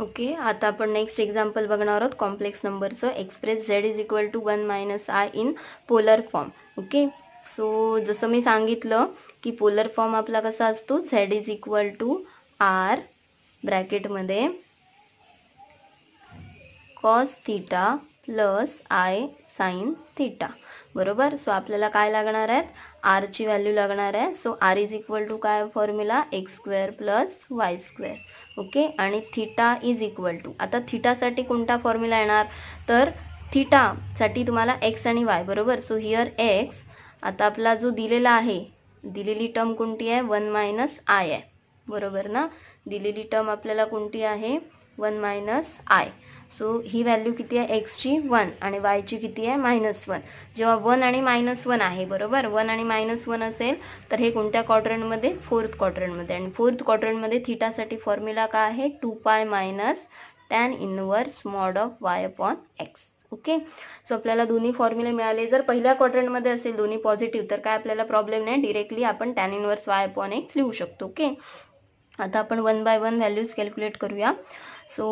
okay आता आपण next example बघणार आहोत कॉम्प्लेक्स नंबरचं express Z is equal to one minus I in polar form okay so जसं मी सांगितलं की पोलर फॉर्म आपला कसा असतो Z is equal to R ब्रॅकेटमध्ये cos theta plus I sine theta बरोबर सो आपल्याला काय लागणार आहेत आरची व्हॅल्यू लागणार आहे so R is equal to काय formula X square plus Y square okay आणि थिटा इज इक्वल टू आता थिटासाठी कोणता फॉर्म्युला येणार तर थिटासाठी तुम्हाला एक्स आणि वाय बरोबर सो हिअर एक्स आता आपला जो दिलेला आहे दिलेली टर्म कोणती आहे वन मायनस आय आहे बरोबर ना दिलेली टर्म आपल्याला कोणती आहे वन मायनस आय सो ही व्हॅल्यू किती आहे एक्सची वन आणि वायची किती आहे मायनस वन जेव्हा वन आणि मायनस वन आहे बरोबर वन आणि मायनस वन असेल तर हे कोणत्या क्वार्टरमध्ये फोर्थ क्वार्टरमध्ये आणि फोर्थ क्वॉटरनमध्ये थिटासाठी फॉर्म्युला काय आहे two pi minus tan inverse mod of Y upon X okay so आपल्याला दोन्ही फॉर्म्युले मिळाले जर पहिल्या क्वार्टरमध्ये असेल दोन्ही पॉझिटिव्ह तर काय आपल्याला प्रॉब्लेम नाही डिरेक्टली आपण tan inverse Y upon X लिहू शकतो ओके आता आपण one by one values calculate करूया so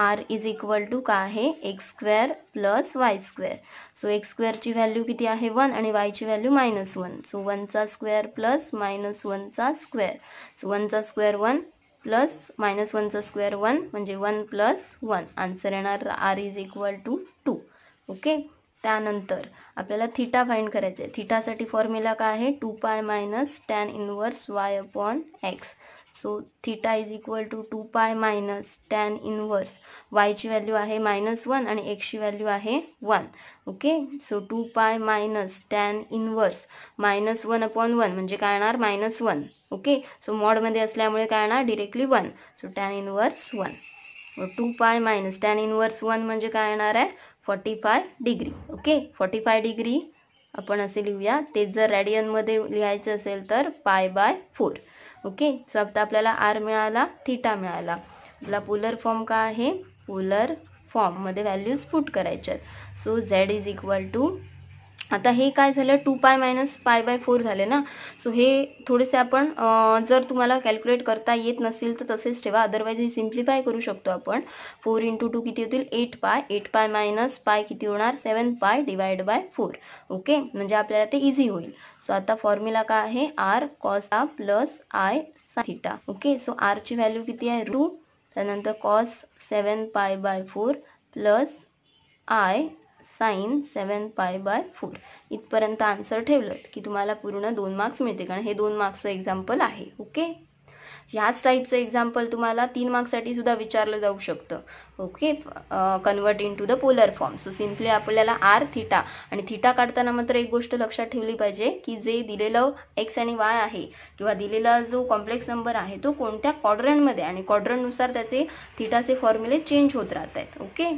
R is equal to का आहे X square plus Y square so X स्क्वेअरची व्हॅल्यू किती आहे वन आणि वायची व्हॅल्यू मायनस वन सो वनचा स्क्वेअर प्लस मायनस वनचा स्क्वेअर सो वनचा स्क्वेअर वन प्लस मायनस वनचा स्क्वेअर वन म्हणजे वन प्लस वन आन्सर येणार R is equal to to okay त्यानंतर आपल्याला थिटा फाईंड करायचं आहे थिटासाठी फॉर्म्युला काय आहे two pi minus tan inverse Y upon X so theta is equal to two pi minus tan inverse वायची value आहे minus one आणि एक्सची व्हॅल्यू आहे one okay so two pi minus tan inverse minus one upon one म्हणजे काय येणार minus one okay so मॉडमध्ये असल्यामुळे काय येणार directly one so tan inverse one two pi minus tan inverse one म्हणजे काय येणार आहे forty five degree okay forty five degree आपण असे लिहूया तेच जर रॅडियनमध्ये लिहायचं असेल तर पाय बाय फोर ओके सो आता आपल्याला आर मिळाला थिटा मिळाला आपला पोलर फॉर्म का आहे पोलर फॉर्ममध्ये व्हॅल्यूज पुट करायच्यात so Z is equal to आता हे काय झालं to pi minus pi by four झाले ना सो हे थोडेसे आपण जर तुम्हाला कॅल्क्युलेट करता येत नसेल तर तसेच ठेवा अदरवाईज हे सिम्प्लिफाय करू शकतो आपण फोर इंटू टू किती होतील एट पाय एट पाय मायनस पाय किती होणार seven pi divide by four okay म्हणजे आपल्याला ते इझी होईल सो आता फॉर्म्युला काय आहे आर कॉस आ plus I sine theta okay so आरची व्हॅल्यू किती आहे टू त्यानंतर cos seven pi by four plus I sine seven pi by four इथपर्यंत आन्सर ठेवलं की तुम्हाला पूर्ण दोन मार्क्स मिळते कारण हे दोन मार्क्सचं एक्झाम्पल आहे ओके ह्याच टाईपचं एक्झाम्पल तुम्हाला तीन मार्क्ससाठी सुद्धा विचारलं जाऊ शकतं okay convert into the polar form so simply आपल्याला आर थिटा आणि थिटा काढताना मात्र एक गोष्ट लक्षात ठेवली पाहिजे की जे दिलेलं एक्स आणि वाय आहे किंवा दिलेला जो कॉम्प्लेक्स नंबर आहे तो कोणत्या कॉड्रनमध्ये आणि कॉड्रननुसार त्याचे थिटाचे फॉर्म्युले चेंज होत राहत आहेत ओके